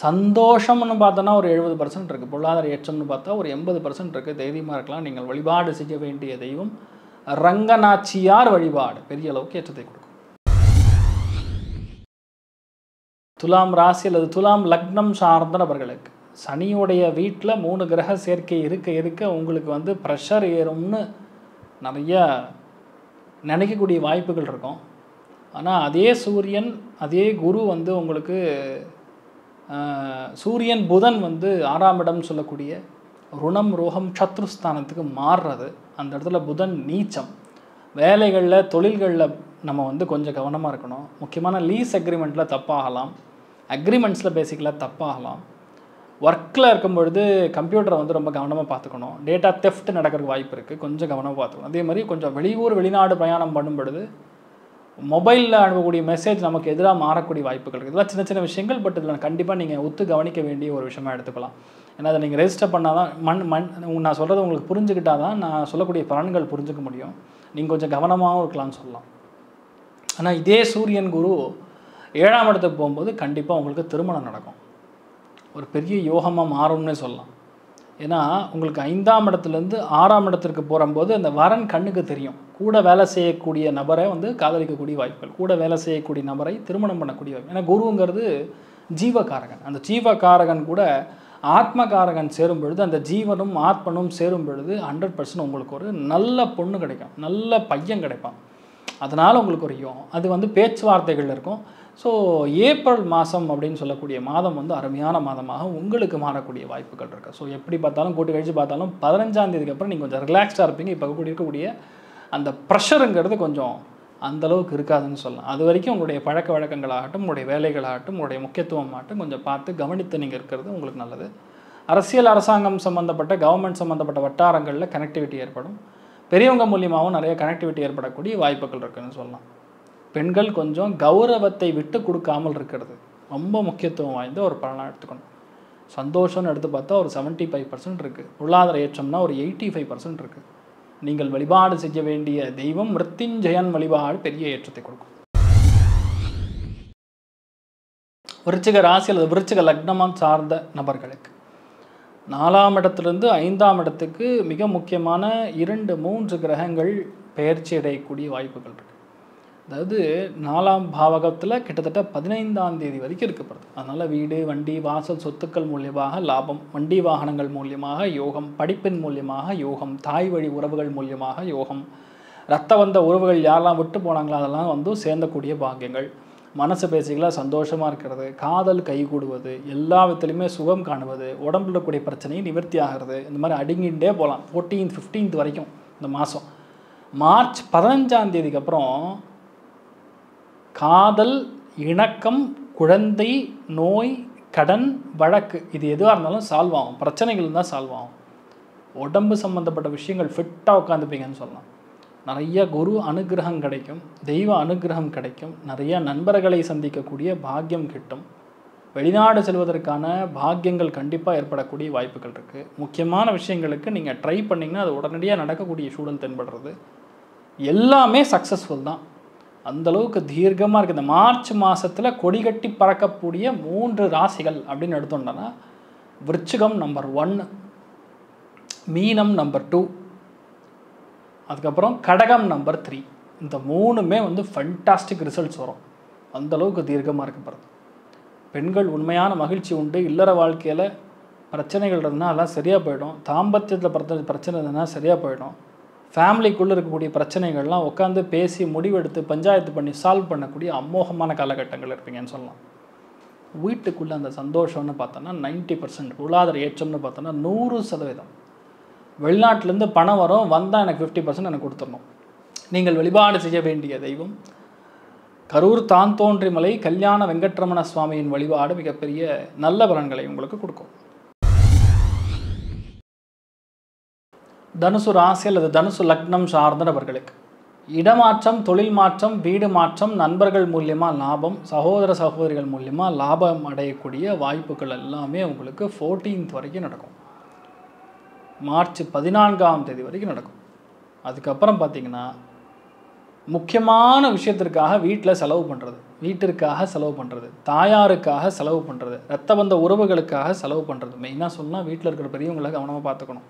சந்தோஷம்னு பார்த்தோன்னா ஒரு எழுபது பர்சன்ட் இருக்குது பொருளாதார ஏற்றம்னு பார்த்தா ஒரு எண்பது பர்சன்ட் இருக்குது தைரியமாக இருக்கலாம் நீங்கள் வழிபாடு செய்ய வேண்டிய தெய்வம் ரங்கநாச்சியார் வழிபாடு பெரிய அளவுக்கு ஏற்றத்தை கொடுக்கும் துலாம் ராசி அல்லது துலாம் லக்னம் சார்ந்த நபர்களுக்கு சனியுடைய வீட்டில் மூணு கிரக சேர்க்கை இருக்க இருக்க உங்களுக்கு வந்து ப்ரெஷர் ஏறும்னு நிறைய நினைக்கக்கூடிய வாய்ப்புகள் இருக்கும் ஆனால் அதே சூரியன் அதே குரு வந்து உங்களுக்கு சூரியன் புதன் வந்து ஆறாம் இடம் சொல்லக்கூடிய ருணம் ரோகம் சத்ருஸ்தானத்துக்கு மாறுறது அந்த இடத்துல புதன் நீச்சம் வேலைகளில் தொழில்களில் நம்ம வந்து கொஞ்சம் கவனமாக இருக்கணும் முக்கியமான லீஸ் அக்ரிமெண்ட்டில் தப்பாகலாம் அக்ரிமெண்ட்ஸில் பேசிக்கலாக தப்பாகலாம் ஒர்க்கில் இருக்கும் பொழுது கம்ப்யூட்டரை வந்து ரொம்ப கவனமாக பார்த்துக்கணும் டேட்டா தெஃப்ட் நடக்கிறதுக்கு வாய்ப்பு இருக்குது கொஞ்சம் கவனமாக பார்த்துக்கணும் அதே மாதிரி கொஞ்சம் வெளியூர் வெளிநாடு பிரயாணம் பண்ணும் பொழுது மொபைலில் அனுப்பக்கூடிய மெசேஜ் நமக்கு எதிராக மாறக்கூடிய வாய்ப்புகள் இருக்குது இதெல்லாம் சின்ன சின்ன விஷயங்கள் பட் இதில் கண்டிப்பாக நீங்கள் ஒத்து கவனிக்க வேண்டிய ஒரு விஷயமா எடுத்துக்கலாம் ஏன்னா அதை நீங்கள் ரெஜிஸ்டர் பண்ணால் தான் மண் மண் நான் சொல்கிறது உங்களுக்கு புரிஞ்சுக்கிட்டால் தான் நான் சொல்லக்கூடிய பலன்கள் புரிஞ்சுக்க முடியும் நீங்கள் கொஞ்சம் கவனமாகவும் இருக்கலாம்னு சொல்லலாம் ஆனால் இதே சூரியன் குரு ஏழாம் இடத்துக்கு போகும்போது கண்டிப்பாக உங்களுக்கு திருமணம் நடக்கும் ஒரு பெரிய யோகமாக மாறும்னே சொல்லலாம் ஏன்னா உங்களுக்கு ஐந்தாம் இடத்துலேருந்து ஆறாம் இடத்திற்கு போகும்போது அந்த வரன் கண்ணுக்கு தெரியும் கூட வேலை செய்யக்கூடிய நபரை வந்து காதலிக்கக்கூடிய வாய்ப்புகள் கூட வேலை செய்யக்கூடிய நபரை திருமணம் பண்ணக்கூடிய வாய்ப்பு ஏன்னா குருங்கிறது ஜீவகாரகன் அந்த ஜீவகாரகன் கூட ஆத்மகாரகன் சேரும் பொழுது அந்த ஜீவனும் ஆத்மனும் சேரும் பொழுது ஹண்ட்ரட் பர்சன்ட் உங்களுக்கு ஒரு நல்ல பொண்ணு கிடைக்கும் நல்ல பையன் கிடைப்பான் அதனால் உங்களுக்கு ஒரு யோகம் அது வந்து பேச்சுவார்த்தைகள் இருக்கும் ஸோ ஏப்ரல் மாதம் அப்படின்னு சொல்லக்கூடிய மாதம் வந்து அருமையான மாதமாக உங்களுக்கு மாறக்கூடிய வாய்ப்புகள் இருக்குது ஸோ எப்படி பார்த்தாலும் கூட்டி கழிச்சு பார்த்தாலும் பதினஞ்சாம் தேதிக்கு அப்புறம் நீங்கள் கொஞ்சம் ரிலாக்ஸ்டாக இருப்பீங்க இப்போ கூட இருக்கக்கூடிய அந்த ப்ரெஷருங்கிறது கொஞ்சம் அந்தளவுக்கு இருக்காதுன்னு சொல்லலாம் அது வரைக்கும் உங்களுடைய பழக்க வழக்கங்களாகட்டும் உங்களுடைய வேலைகளாகட்டும் உங்களுடைய முக்கியத்துவம் ஆகட்டும் கொஞ்சம் பார்த்து கவனித்து நீங்கள் இருக்கிறது உங்களுக்கு நல்லது அரசியல் அரசாங்கம் சம்மந்தப்பட்ட கவர்மெண்ட் சம்மந்தப்பட்ட வட்டாரங்களில் கனெக்டிவிட்டி ஏற்படும் பெரியவங்க மூலியமாகவும் நிறைய கனெக்டிவிட்டி ஏற்படக்கூடிய வாய்ப்புகள் இருக்குதுன்னு சொல்லலாம் பெண்கள் கொஞ்சம் கௌரவத்தை விட்டு கொடுக்காமல் இருக்கிறது ரொம்ப முக்கியத்துவம் வாய்ந்த ஒரு பலனாக எடுத்துக்கணும் சந்தோஷம்னு எடுத்து பார்த்தா ஒரு செவன்ட்டி ஃபைவ் பர்சன்ட் இருக்குது பொருளாதார ஏற்றம்னா ஒரு எயிட்டி ஃபைவ் பர்சன்ட் இருக்குது நீங்கள் வழிபாடு செய்ய வேண்டிய தெய்வம் மிருத்திஞ்சயன் வழிபாடு பெரிய ஏற்றத்தை கொடுக்கும் விருச்சிக ராசி அல்லது விருச்சிக லக்னமாக சார்ந்த நபர்களுக்கு நாலாம் இடத்துலேருந்து ஐந்தாம் இடத்துக்கு மிக முக்கியமான இரண்டு மூன்று கிரகங்கள் பெயர்ச்சி அடையக்கூடிய வாய்ப்புகள் இருக்குது அதாவது நாலாம் பாவகத்தில் கிட்டத்தட்ட பதினைந்தாம் தேதி வரைக்கும் இருக்கப்படுது அதனால் வீடு வண்டி வாசல் சொத்துக்கள் மூலியமாக லாபம் வண்டி வாகனங்கள் மூலியமாக யோகம் படிப்பின் மூலியமாக யோகம் தாய் வழி உறவுகள் மூலியமாக யோகம் ரத்த வந்த உறவுகள் யாரெல்லாம் விட்டு போனாங்களோ அதெல்லாம் வந்து சேர்ந்தக்கூடிய பாக்கியங்கள் மனசு பேசிக்கலாம் சந்தோஷமாக இருக்கிறது காதல் கைகூடுவது எல்லா விதத்துலையுமே சுகம் காணுவது உடம்புல இருக்கக்கூடிய பிரச்சனையை நிவர்த்தி ஆகிறது இந்த மாதிரி அடுங்கிட்டே போகலாம் ஃபோர்டீன்த் ஃபிஃப்டீன்த் வரைக்கும் இந்த மாதம் மார்ச் பதினஞ்சாம் தேதிக்கு அப்புறம் காதல் இணக்கம் குழந்தை நோய் கடன் வழக்கு இது எதுவாக இருந்தாலும் சால்வ் ஆகும் பிரச்சனைகள் தான் சால்வ் ஆகும் உடம்பு சம்மந்தப்பட்ட விஷயங்கள் ஃபிட்டாக உட்காந்துப்பீங்கன்னு சொல்லலாம் நிறைய குரு அனுகிரகம் கிடைக்கும் தெய்வ அனுகிரகம் கிடைக்கும் நிறைய நண்பர்களை சந்திக்கக்கூடிய பாக்கியம் கிட்டும் வெளிநாடு செல்வதற்கான பாக்கியங்கள் கண்டிப்பாக ஏற்படக்கூடிய வாய்ப்புகள் இருக்குது முக்கியமான விஷயங்களுக்கு நீங்கள் ட்ரை பண்ணிங்கன்னா அது உடனடியாக நடக்கக்கூடிய சூழல் தென்படுறது எல்லாமே சக்ஸஸ்ஃபுல் தான் அந்தளவுக்கு தீர்க்கமாக இருக்குது இந்த மார்ச் மாதத்தில் கொடி கட்டி பறக்கக்கூடிய மூன்று ராசிகள் அப்படின்னு எடுத்தோம்னா விருச்சிகம் நம்பர் ஒன் மீனம் நம்பர் டூ அதுக்கப்புறம் கடகம் நம்பர் த்ரீ இந்த மூணுமே வந்து ஃபண்டாஸ்டிக் ரிசல்ட்ஸ் வரும் அந்தளவுக்கு தீர்க்கமாக இருக்கப்படுது பெண்கள் உண்மையான மகிழ்ச்சி உண்டு இல்லற வாழ்க்கையில் பிரச்சனைகள் இருந்தால் அதெல்லாம் சரியாக போயிடும் தாம்பத்தியத்தில் பிரச்சனை பிரச்சனை இருந்ததுன்னா சரியாக போயிடும் ஃபேமிலிக்குள்ளே இருக்கக்கூடிய பிரச்சனைகள்லாம் உட்காந்து பேசி முடிவெடுத்து பஞ்சாயத்து பண்ணி சால்வ் பண்ணக்கூடிய அமோகமான காலகட்டங்கள் இருப்பீங்கன்னு சொல்லலாம் வீட்டுக்குள்ளே அந்த சந்தோஷம்னு பார்த்தோன்னா நைன்ட்டி பர்சன்ட் உலாதார ஏற்றம்னு பார்த்தோன்னா நூறு சதவீதம் வெளிநாட்டிலேருந்து பணம் வரும் வந்தால் எனக்கு ஃபிஃப்டி பர்சன்ட் எனக்கு கொடுத்துடணும் நீங்கள் வழிபாடு செய்ய வேண்டிய தெய்வம் கரூர் தான் தோன்றிமலை கல்யாண வெங்கட்ரமண சுவாமியின் வழிபாடு மிகப்பெரிய நல்ல பலன்களை உங்களுக்கு கொடுக்கும் தனுசு ராசி அல்லது தனுசு லக்னம் சார்ந்த நபர்களுக்கு இடமாற்றம் தொழில் மாற்றம் வீடு மாற்றம் நண்பர்கள் மூலியமாக லாபம் சகோதர சகோதரிகள் மூலியமாக லாபம் அடையக்கூடிய வாய்ப்புகள் எல்லாமே உங்களுக்கு ஃபோர்டீன்த் வரைக்கும் நடக்கும் மார்ச் பதினான்காம் தேதி வரைக்கும் நடக்கும் அதுக்கப்புறம் பார்த்திங்கன்னா முக்கியமான விஷயத்திற்காக வீட்டில் செலவு பண்ணுறது வீட்டிற்காக செலவு பண்ணுறது தாயாருக்காக செலவு பண்ணுறது ரத்த வந்த உறவுகளுக்காக செலவு பண்ணுறது மெயினாக சொன்னால் வீட்டில் இருக்கிற பெரியவங்களை கவனமாக பார்த்துக்கணும்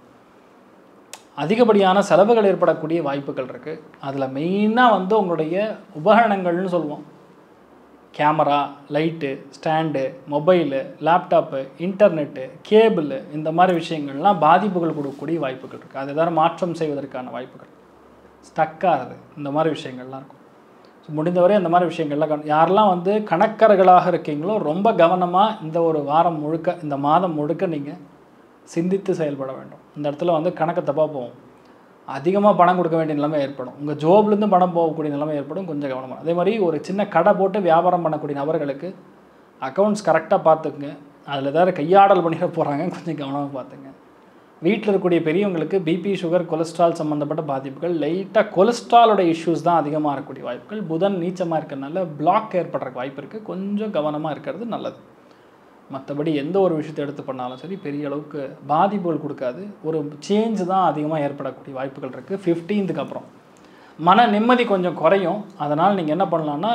அதிகப்படியான செலவுகள் ஏற்படக்கூடிய வாய்ப்புகள் இருக்குது அதில் மெயினாக வந்து உங்களுடைய உபகரணங்கள்னு சொல்லுவோம் camera light stand mobile laptop internet cable இந்த மாதிரி விஷயங்கள்லாம் பாதிப்புகள் கொடுக்கக்கூடிய வாய்ப்புகள் இருக்குது அது ஏதாவது மாற்றம் செய்வதற்கான வாய்ப்புகள் ஸ்டக்காகிறது இந்த மாதிரி விஷயங்கள்லாம் இருக்கும் ஸோ முடிந்தவரை இந்த மாதிரி விஷயங்கள்லாம் யாரெல்லாம் வந்து கணக்கர்களாக இருக்கீங்களோ ரொம்ப கவனமாக இந்த ஒரு வாரம் முழுக்க இந்த மாதம் முழுக்க நீங்கள் சிந்தித்து செயல்பட வேண்டும் இந்த இடத்துல வந்து கணக்கு தப்பாக போகும் அதிகமாக பணம் கொடுக்க வேண்டிய நிலைமை ஏற்படும் உங்கள் ஜோப்லேருந்து பணம் போகக்கூடிய நிலைமை ஏற்படும் கொஞ்சம் கவனமாக அதே மாதிரி ஒரு சின்ன கடை போட்டு வியாபாரம் பண்ணக்கூடிய நபர்களுக்கு அக்கௌண்ட்ஸ் கரெக்டாக பார்த்துக்குங்க அதில் ஏதாவது கையாடல் பண்ணிட போகிறாங்க கொஞ்சம் கவனமாக பார்த்துங்க வீட்டில் இருக்கக்கூடிய பெரியவங்களுக்கு பிபி சுகர் கொலஸ்ட்ரால் சம்மந்தப்பட்ட பாதிப்புகள் லைட்டாக கொலஸ்ட்ராலோட இஷ்யூஸ் தான் அதிகமாக இருக்கக்கூடிய வாய்ப்புகள் புதன் நீச்சமாக இருக்கிறதுனால பிளாக் ஏற்படுற வாய்ப்பு இருக்குது கொஞ்சம் கவனமாக இருக்கிறது நல்லது மற்றபடி எந்த ஒரு விஷயத்தை எடுத்து பண்ணாலும் சரி பெரிய அளவுக்கு பாதிப்புகள் கொடுக்காது ஒரு சேஞ்ச் தான் அதிகமாக ஏற்படக்கூடிய வாய்ப்புகள் இருக்குது ஃபிஃப்டீன்த்துக்கு அப்புறம் மன நிம்மதி கொஞ்சம் குறையும் அதனால் நீங்கள் என்ன பண்ணலான்னா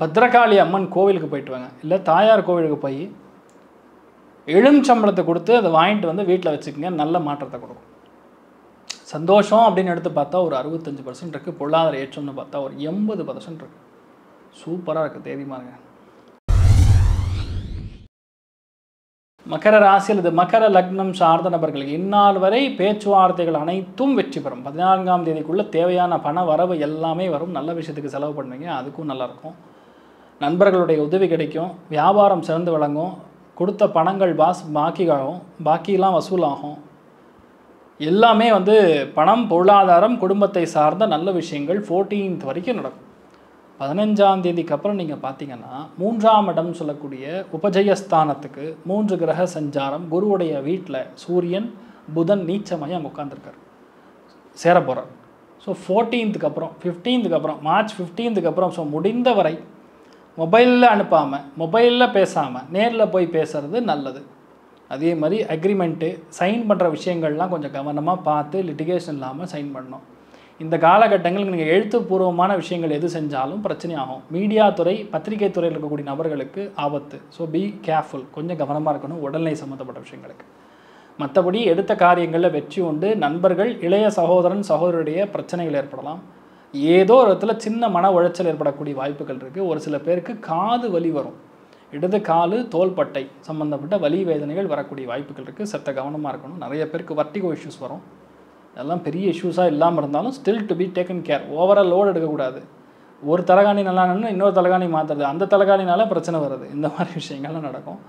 பத்ரகாளி அம்மன் கோவிலுக்கு போயிட்டு வாங்க இல்லை தாயார் கோவிலுக்கு போய் எழும் சம்பளத்தை கொடுத்து அதை வாங்கிட்டு வந்து வீட்டில் வச்சுக்கோங்க நல்ல மாற்றத்தை கொடுக்கும் சந்தோஷம் அப்படின்னு எடுத்து பார்த்தா ஒரு அறுபத்தஞ்சு பர்சன்ட் இருக்குது பொருளாதார ஏற்றம்னு பார்த்தா ஒரு எண்பது பர்சன்ட் இருக்குது சூப்பராக இருக்குது தேதி மாறுங்க மகர ராசி அல்லது மகர லக்னம் சார்ந்த நபர்களுக்கு இந்நாள் வரை பேச்சுவார்த்தைகள் அனைத்தும் வெற்றி பெறும் பதினான்காம் தேதிக்குள்ளே தேவையான பண வரவு எல்லாமே வரும் நல்ல விஷயத்துக்கு செலவு பண்ணுவீங்க அதுக்கும் நல்லாயிருக்கும் நண்பர்களுடைய உதவி கிடைக்கும் வியாபாரம் சிறந்து வழங்கும் கொடுத்த பணங்கள் பாஸ் பாக்கிகளும் பாக்கியெல்லாம் வசூலாகும் எல்லாமே வந்து பணம் பொருளாதாரம் குடும்பத்தை சார்ந்த நல்ல விஷயங்கள் ஃபோர்டீன்த் வரைக்கும் நடக்கும் பதினஞ்சாம் தேதிக்கு அப்புறம் நீங்கள் பார்த்தீங்கன்னா மூன்றாம் இடம் சொல்லக்கூடிய உபஜயஸ்தானத்துக்கு மூன்று கிரக சஞ்சாரம் குருவுடைய வீட்டில் சூரியன் புதன் நீச்சமயம் அங்கே உட்காந்துருக்கார் சேர போகிறார் ஸோ ஃபோர்டீன்த்துக்கு அப்புறம் ஃபிஃப்டீன்த்துக்கு அப்புறம் மார்ச் ஃபிஃப்டீன்த்துக்கு அப்புறம் ஸோ முடிந்த வரை மொபைலில் அனுப்பாமல் மொபைலில் பேசாமல் நேரில் போய் பேசுகிறது நல்லது அதே மாதிரி அக்ரிமெண்ட்டு சைன் பண்ணுற விஷயங்கள்லாம் கொஞ்சம் கவனமாக பார்த்து லிட்டிகேஷன் இல்லாமல் சைன் பண்ணோம் இந்த காலகட்டங்களில் நீங்கள் எழுத்துப்பூர்வமான விஷயங்கள் எது செஞ்சாலும் பிரச்சனையாகும் மீடியா துறை பத்திரிகை துறையில் இருக்கக்கூடிய நபர்களுக்கு ஆபத்து ஸோ பி கேர்ஃபுல் கொஞ்சம் கவனமாக இருக்கணும் உடல்நிலை சம்மந்தப்பட்ட விஷயங்களுக்கு மற்றபடி எடுத்த காரியங்களில் வெற்றி உண்டு நண்பர்கள் இளைய சகோதரன் சகோதரருடைய பிரச்சனைகள் ஏற்படலாம் ஏதோ ஒரு இடத்துல சின்ன மன உளைச்சல் ஏற்படக்கூடிய வாய்ப்புகள் இருக்குது ஒரு சில பேருக்கு காது வலி வரும் இடது காலு தோள்பட்டை சம்மந்தப்பட்ட வலி வேதனைகள் வரக்கூடிய வாய்ப்புகள் இருக்குது சத்த கவனமாக இருக்கணும் நிறைய பேருக்கு வர்டிகோ இஷ்யூஸ் வரும் அதெல்லாம் பெரிய இஷ்யூஸாக இல்லாமல் இருந்தாலும் still to be taken care overall load எடுக்கக்கூடாது ஒரு தலைகாணி நல்லா நின்று இன்னொரு தலைகாணி மாற்றுறது அந்த தலைகாணினால பிரச்சனை வருது இந்த மாதிரி விஷயங்கள்லாம் நடக்கும்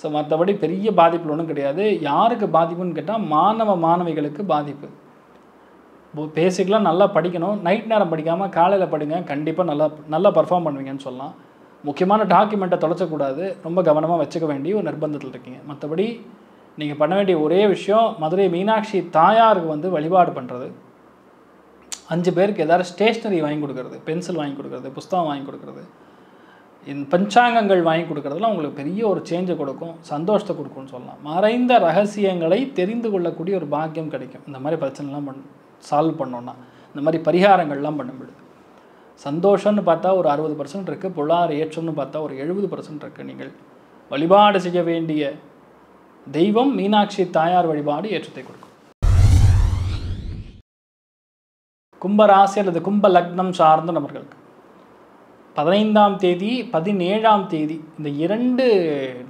ஸோ மற்றபடி பெரிய பாதிப்பு ஒன்றும் கிடையாது யாருக்கு பாதிப்புன்னு கேட்டால் மாணவ மாணவிகளுக்கு பாதிப்பு பேசிக்கெலாம் நல்லா படிக்கணும் நைட் நேரம் படிக்காமல் காலையில் படிங்க கண்டிப்பாக நல்லா நல்லா பர்ஃபார்ம் பண்ணுவீங்கன்னு சொல்லலாம் முக்கியமான டாக்குமெண்ட்டை தொலைச்சக்கூடாது ரொம்ப கவனமாக வச்சுக்க வேண்டிய ஒரு நிர்பந்தத்தில் இருக்கீங்க மற்றபடி நீங்கள் பண்ண வேண்டிய ஒரே விஷயம் மதுரை மீனாட்சி தாயாருக்கு வந்து வழிபாடு பண்ணுறது அஞ்சு பேருக்கு எதாவது ஸ்டேஷ்னரி வாங்கி கொடுக்குறது பென்சில் வாங்கி கொடுக்குறது புஸ்தகம் வாங்கி கொடுக்குறது இந்த பஞ்சாங்கங்கள் வாங்கி கொடுக்குறதுலாம் உங்களுக்கு பெரிய ஒரு சேஞ்சை கொடுக்கும் சந்தோஷத்தை கொடுக்கும்னு சொல்லலாம் மறைந்த ரகசியங்களை தெரிந்து கொள்ளக்கூடிய ஒரு பாக்கியம் கிடைக்கும் இந்த மாதிரி பிரச்சனைலாம் பண் சால்வ் பண்ணோன்னா இந்த மாதிரி பரிகாரங்கள்லாம் பண்ணும்பொழுது சந்தோஷம்னு பார்த்தா ஒரு அறுபது பர்சன்ட் இருக்குது பொருளாதார ஏற்றம்னு பார்த்தா ஒரு எழுபது பர்சன்ட் இருக்குது நீங்கள் வழிபாடு செய்ய வேண்டிய தெய்வம் மீனாட்சி தாயார் வழிபாடு ஏற்றத்தை கொடுக்கும் கும்பராசி அல்லது கும்ப லக்னம் சார்ந்த நபர்களுக்கு பதினைந்தாம் தேதி பதினேழாம் தேதி இந்த இரண்டு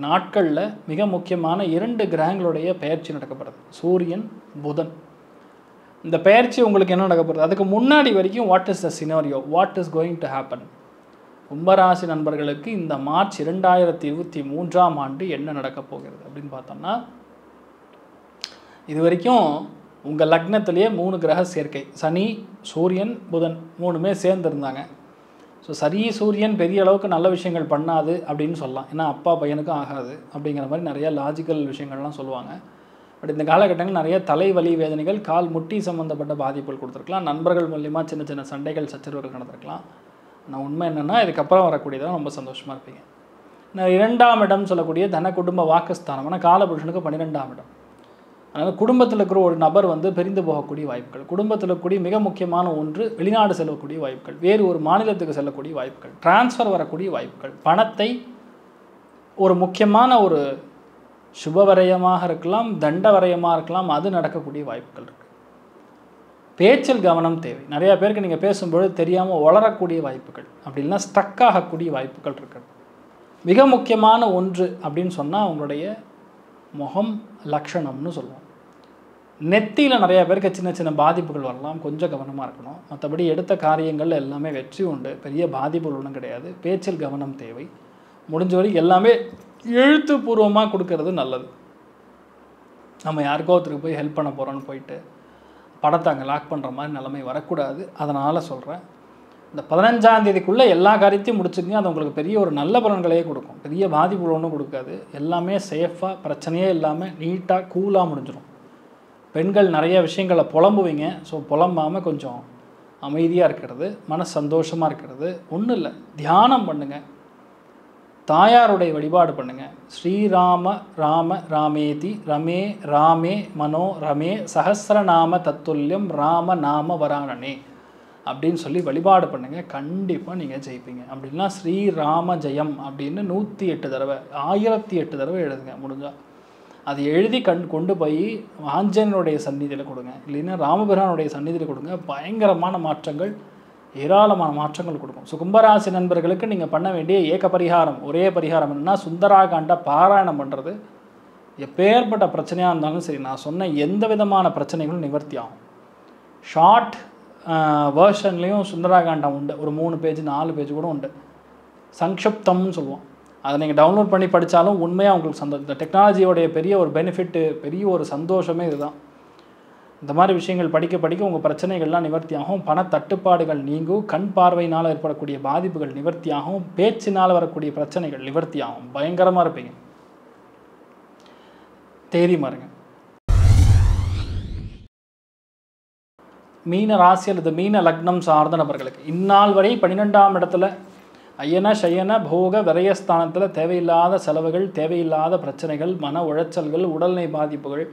நாட்களில் மிக முக்கியமான இரண்டு கிரகங்களுடைய பயிற்சி நடக்கப்படுது சூரியன் புதன் இந்த பயிற்சி உங்களுக்கு என்ன நடக்கப்படுது அதுக்கு முன்னாடி வரைக்கும் what is the scenario what is going to happen கும்பராசி நண்பர்களுக்கு இந்த மார்ச் இரண்டாயிரத்தி இருபத்தி மூன்றாம் ஆண்டு என்ன நடக்கப் போகிறது அப்படின்னு பார்த்தோம்னா இது வரைக்கும் உங்கள் லக்னத்திலேயே மூணு கிரக சேர்க்கை சனி சூரியன் புதன் மூணுமே சேர்ந்துருந்தாங்க ஸோ சரி சூரியன் பெரிய அளவுக்கு நல்ல விஷயங்கள் பண்ணாது அப்படின்னு சொல்லலாம் ஏன்னா அப்பா பையனுக்கும் ஆகாது அப்படிங்கிற மாதிரி நிறையா லாஜிக்கல் விஷயங்கள்லாம் சொல்லுவாங்க பட் இந்த காலகட்டங்கள் நிறைய தலைவலி வேதனைகள் கால் முட்டி சம்மந்தப்பட்ட பாதிப்புகள் கொடுத்துருக்கலாம் நண்பர்கள் மூலியமாக சின்ன சின்ன சண்டைகள் சச்சரவுகள் நடந்திருக்கலாம் நான் உண்மை என்னென்னா இதுக்கப்புறம் வரக்கூடியதான் ரொம்ப சந்தோஷமாக இருப்பீங்க நான் இரண்டாம் இடம் சொல்லக்கூடிய தன குடும்ப வாக்குஸ்தானம் ஆனால் காலபுருஷனுக்கு பன்னிரெண்டாம் இடம் அதனால் குடும்பத்தில் இருக்கிற ஒரு நபர் வந்து பிரிந்து போகக்கூடிய வாய்ப்புகள் குடும்பத்தில் கூடிய மிக முக்கியமான ஒன்று வெளிநாடு செல்லக்கூடிய வாய்ப்புகள் வேறு ஒரு மாநிலத்துக்கு செல்லக்கூடிய வாய்ப்புகள் டிரான்ஸ்ஃபர் வரக்கூடிய வாய்ப்புகள் பணத்தை ஒரு முக்கியமான ஒரு சுபவரயமாக இருக்கலாம் தண்டவரயமாக இருக்கலாம் அது நடக்கக்கூடிய வாய்ப்புகள் இருக்குது பேச்சில் கவனம் தேவை நிறையா பேருக்கு நீங்கள் பேசும்பொழுது தெரியாமல் வளரக்கூடிய வாய்ப்புகள் அப்படி இல்லைன்னா ஸ்டக் ஆகக்கூடிய வாய்ப்புகள் இருக்கிறது மிக முக்கியமான ஒன்று அப்படின்னு சொன்னால் அவங்களுடைய முகம் லக்ஷணம்னு சொல்லுவோம் நெத்தியில் நிறையா பேருக்கு சின்ன சின்ன பாதிப்புகள் வரலாம் கொஞ்சம் கவனமாக இருக்கணும் மற்றபடி எடுத்த காரியங்கள் எல்லாமே வெற்றி உண்டு பெரிய பாதிப்புகள் ஒன்றும் கிடையாது பேச்சில் கவனம் தேவை முடிஞ்ச வரைக்கும் எல்லாமே எழுத்துப்பூர்வமாக கொடுக்கறது நல்லது நம்ம யாருக்கோ ஒருத்தருக்கு போய் ஹெல்ப் பண்ண போகிறோன்னு போயிட்டு படத்தை அங்கே லாக் பண்ணுற மாதிரி நிலைமை வரக்கூடாது அதனால் சொல்கிறேன் இந்த பதினஞ்சாந்தேதிக்குள்ளே எல்லா காரியத்தையும் முடிச்சுக்கங்க அது உங்களுக்கு பெரிய ஒரு நல்ல பலன்களையே கொடுக்கும் பெரிய பாதிப்பு ஒன்றும் கொடுக்காது எல்லாமே சேஃபாக பிரச்சனையே இல்லாமல் நீட்டாக கூலாக முடிஞ்சிடும் பெண்கள் நிறைய விஷயங்களை புலம்புவீங்க ஸோ புலம்பாமல் கொஞ்சம் அமைதியாக இருக்கிறது மன சந்தோஷமாக இருக்கிறது ஒன்றும் இல்லை தியானம் பண்ணுங்கள் தாயாருடைய வழிபாடு பண்ணுங்கள் ஸ்ரீராம ராம ராமேதி ரமே ராமே மனோ ரமே சஹசிரநாம தத்துல்யம் ராம நாம வராணனே அப்படின்னு சொல்லி வழிபாடு பண்ணுங்கள் கண்டிப்பாக நீங்கள் ஜெயிப்பீங்க அப்படின்னா ஸ்ரீராம ஜெயம் அப்படின்னு நூற்றி எட்டு தடவை ஆயிரத்தி எட்டு தடவை எழுதுங்க முடிஞ்சா அது எழுதி கண் கொண்டு போய் ஆஞ்சனனுடைய சந்நிதியில் கொடுங்க இல்லைன்னா ராமபிரானுடைய சந்நிதியில் கொடுங்க பயங்கரமான மாற்றங்கள் ஏராளமான மாற்றங்கள் கொடுக்கும் ஸோ கும்பராசி நண்பர்களுக்கு நீங்கள் பண்ண வேண்டிய ஏக பரிகாரம் ஒரே பரிகாரம் என்னென்னா சுந்தராகாண்ட பாராயணம் பண்ணுறது எப்பேற்பட்ட பிரச்சனையாக இருந்தாலும் சரி நான் சொன்ன எந்த விதமான பிரச்சனைகளும் நிவர்த்தி ஆகும் ஷார்ட் வேர்ஷன்லேயும் சுந்தராகாண்டம் உண்டு ஒரு மூணு பேஜ் நாலு பேஜ் கூட உண்டு சங்ஷிப்தம்னு சொல்லுவோம் அதை நீங்கள் டவுன்லோட் பண்ணி படித்தாலும் உண்மையாக உங்களுக்கு சந்தோஷம் இந்த டெக்னாலஜியோடைய பெரிய ஒரு பெனிஃபிட்டு பெரிய ஒரு சந்தோஷமே இதுதான் இந்த மாதிரி விஷயங்கள் படிக்க படிக்க உங்கள் பிரச்சனைகள்லாம் நிவர்த்தியாகும் தட்டுப்பாடுகள் நீங்கும் கண் பார்வையினால் ஏற்படக்கூடிய பாதிப்புகள் நிவர்த்தியாகும் பேச்சினால் வரக்கூடிய பிரச்சனைகள் நிவர்த்தியாகும் பயங்கரமாக இருப்பீங்க தேதி மாறுங்க மீன ராசி அல்லது மீன லக்னம் சார்ந்த நபர்களுக்கு இந்நாள் வரை பன்னிரெண்டாம் இடத்துல ஐயன சயன போக விரயஸ்தானத்தில் தேவையில்லாத செலவுகள் தேவையில்லாத பிரச்சனைகள் மன உழைச்சல்கள் உடல்நிலை பாதிப்புகள்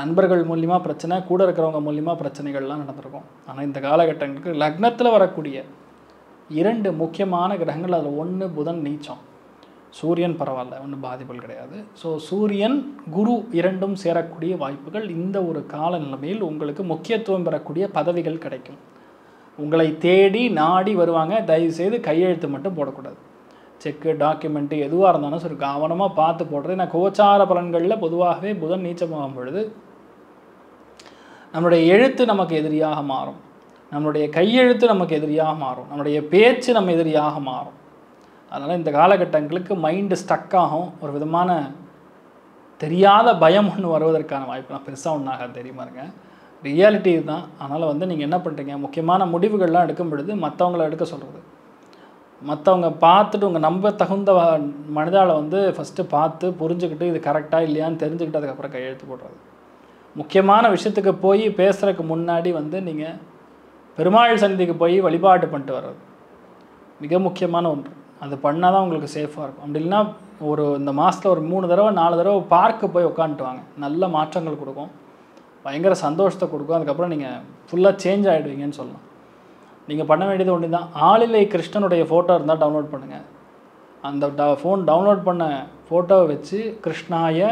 நண்பர்கள் மூலிமா பிரச்சனை கூட இருக்கிறவங்க மூலிமா பிரச்சனைகள்லாம் நடந்திருக்கும் ஆனால் இந்த காலகட்டங்களுக்கு லக்னத்தில் வரக்கூடிய இரண்டு முக்கியமான கிரகங்கள் அதில் ஒன்று புதன் நீச்சம் சூரியன் பரவாயில்ல ஒன்றும் பாதிப்புகள் கிடையாது ஸோ சூரியன் குரு இரண்டும் சேரக்கூடிய வாய்ப்புகள் இந்த ஒரு கால நிலைமையில் உங்களுக்கு முக்கியத்துவம் பெறக்கூடிய பதவிகள் கிடைக்கும் உங்களை தேடி நாடி வருவாங்க தயவுசெய்து கையெழுத்து மட்டும் போடக்கூடாது செக்கு டாக்குமெண்ட்டு எதுவாக இருந்தாலும் சரி கவனமாக பார்த்து போடுறது நான் கோச்சார பலன்களில் பொதுவாகவே புதன் நீச்சமாகும் பொழுது நம்மளுடைய எழுத்து நமக்கு எதிரியாக மாறும் நம்மளுடைய கையெழுத்து நமக்கு எதிரியாக மாறும் நம்மளுடைய பேச்சு நம்ம எதிரியாக மாறும் அதனால் இந்த காலகட்டங்களுக்கு மைண்டு ஸ்டக் ஆகும் ஒரு விதமான தெரியாத பயம் ஒன்று வருவதற்கான வாய்ப்புலாம் பெருசாக ஒன்றாக தெரியுமா இருங்க ரியாலிட்டி தான் அதனால் வந்து நீங்கள் என்ன பண்ணுறீங்க முக்கியமான முடிவுகள்லாம் எடுக்கும் பொழுது மற்றவங்கள எடுக்க சொல்கிறது மற்றவங்க பார்த்துட்டு உங்கள் நம்ப தகுந்த மனிதாவை வந்து ஃபஸ்ட்டு பார்த்து புரிஞ்சுக்கிட்டு இது கரெக்டாக இல்லையான்னு தெரிஞ்சுக்கிட்டு அதுக்கப்புறம் கையெழுத்து போடுறது முக்கியமான விஷயத்துக்கு போய் பேசுகிறதுக்கு முன்னாடி வந்து நீங்கள் பெருமாள் சந்திக்கு போய் வழிபாடு பண்ணிட்டு வர்றது மிக முக்கியமான ஒன்று அது பண்ணால் தான் உங்களுக்கு சேஃபாக இருக்கும் அப்படி இல்லைன்னா ஒரு இந்த மாதத்தில் ஒரு மூணு தடவை நாலு தடவை பார்க்கு போய் உட்காந்துட்டு வாங்க நல்ல மாற்றங்கள் கொடுக்கும் பயங்கர சந்தோஷத்தை கொடுக்கும் அதுக்கப்புறம் நீங்கள் ஃபுல்லாக சேஞ்ச் ஆகிடுவீங்கன்னு சொல்லலாம் நீங்கள் பண்ண வேண்டியது ஒன்று தான் ஆளிலை கிருஷ்ணனுடைய ஃபோட்டோ இருந்தால் டவுன்லோட் பண்ணுங்கள் அந்த ட ஃபோன் டவுன்லோட் பண்ண ஃபோட்டோவை வச்சு கிருஷ்ணாய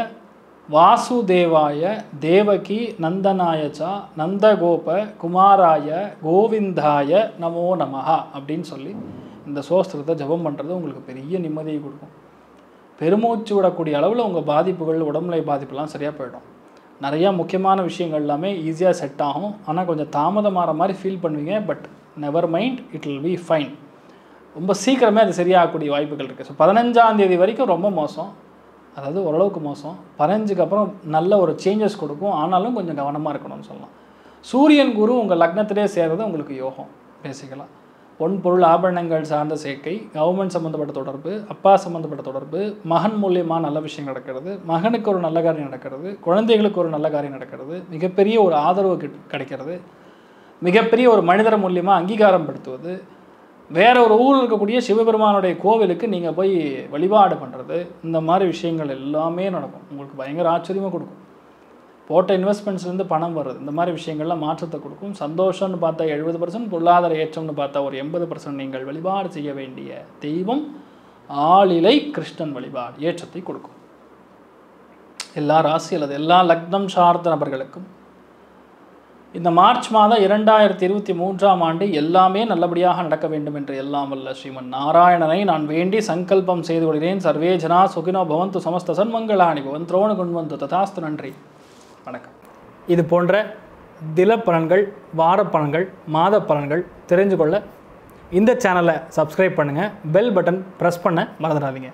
வாசுதேவாய தேவகி நந்தநாயச்சா நந்தகோப குமாராய கோவிந்தாய நமோ நமஹா அப்படின்னு சொல்லி இந்த சோஸ்திரத்தை ஜபம் பண்ணுறது உங்களுக்கு பெரிய நிம்மதியை கொடுக்கும் பெருமூச்சு விடக்கூடிய அளவில் உங்கள் பாதிப்புகள் உடம்புலை பாதிப்புலாம் சரியாக போயிடும் நிறையா முக்கியமான விஷயங்கள் எல்லாமே ஈஸியாக செட் ஆகும் ஆனால் கொஞ்சம் தாமதமாகற மாதிரி ஃபீல் பண்ணுவீங்க but never mind it will be fine ரொம்ப சீக்கிரமே அது சரியாகக்கூடிய வாய்ப்புகள் இருக்குது ஸோ பதினஞ்சாந்தேதி வரைக்கும் ரொம்ப மோசம் அதாவது ஓரளவுக்கு மோசம் பதினஞ்சுக்கு அப்புறம் நல்ல ஒரு சேஞ்சஸ் கொடுக்கும் ஆனாலும் கொஞ்சம் கவனமாக இருக்கணும்னு சொல்லலாம் சூரியன் குரு உங்கள் லக்னத்திலே சேர்றது உங்களுக்கு யோகம் பேசிக்கலாம் பொன் பொருள் ஆபரணங்கள் சார்ந்த சேர்க்கை கவர்மெண்ட் சம்மந்தப்பட்ட தொடர்பு அப்பா சம்மந்தப்பட்ட தொடர்பு மகன் மூலியமாக நல்ல விஷயம் நடக்கிறது மகனுக்கு ஒரு நல்ல காரியம் நடக்கிறது குழந்தைகளுக்கு ஒரு நல்ல காரியம் நடக்கிறது மிகப்பெரிய ஒரு ஆதரவு கிடைக்கிறது மிகப்பெரிய ஒரு மனிதர் மூலியமாக அங்கீகாரம் படுத்துவது வேற ஒரு ஊரில் இருக்கக்கூடிய சிவபெருமானுடைய கோவிலுக்கு நீங்கள் போய் வழிபாடு பண்ணுறது இந்த மாதிரி விஷயங்கள் எல்லாமே நடக்கும் உங்களுக்கு பயங்கர ஆச்சரியமாக கொடுக்கும் போட்ட இன்வெஸ்ட்மெண்ட்ஸ்லேருந்து பணம் வர்றது இந்த மாதிரி விஷயங்கள்லாம் மாற்றத்தை கொடுக்கும் சந்தோஷம்னு பார்த்தா எழுபது பர்சன்ட் பொருளாதார ஏற்றம்னு பார்த்தா ஒரு எண்பது பர்சன்ட் நீங்கள் வழிபாடு செய்ய வேண்டிய தெய்வம் ஆளிலை கிருஷ்ணன் வழிபாடு ஏற்றத்தை கொடுக்கும் எல்லா ராசி அல்லது எல்லா லக்னம் சார்ந்த நபர்களுக்கும் இந்த மார்ச் மாதம் இரண்டாயிரத்தி இருபத்தி மூன்றாம் ஆண்டு எல்லாமே நல்லபடியாக நடக்க வேண்டும் என்று எல்லாம் அல்ல ஸ்ரீமன் நாராயணனை நான் வேண்டி சங்கல்பம் செய்து கொள்கிறேன் சர்வே ஜனா சுகினோ பவந்து சமஸ்த சன்மங்களாணி பவன் துரோண குண்வந்து ததாஸ்து நன்றி வணக்கம் இது போன்ற தினப்பலன்கள் வாரப்பலன்கள் மாத பலன்கள் தெரிஞ்சு கொள்ள இந்த சேனலை சப்ஸ்கிரைப் பண்ணுங்கள் பெல் பட்டன் ப்ரெஸ் பண்ண மறந்துடாதீங்க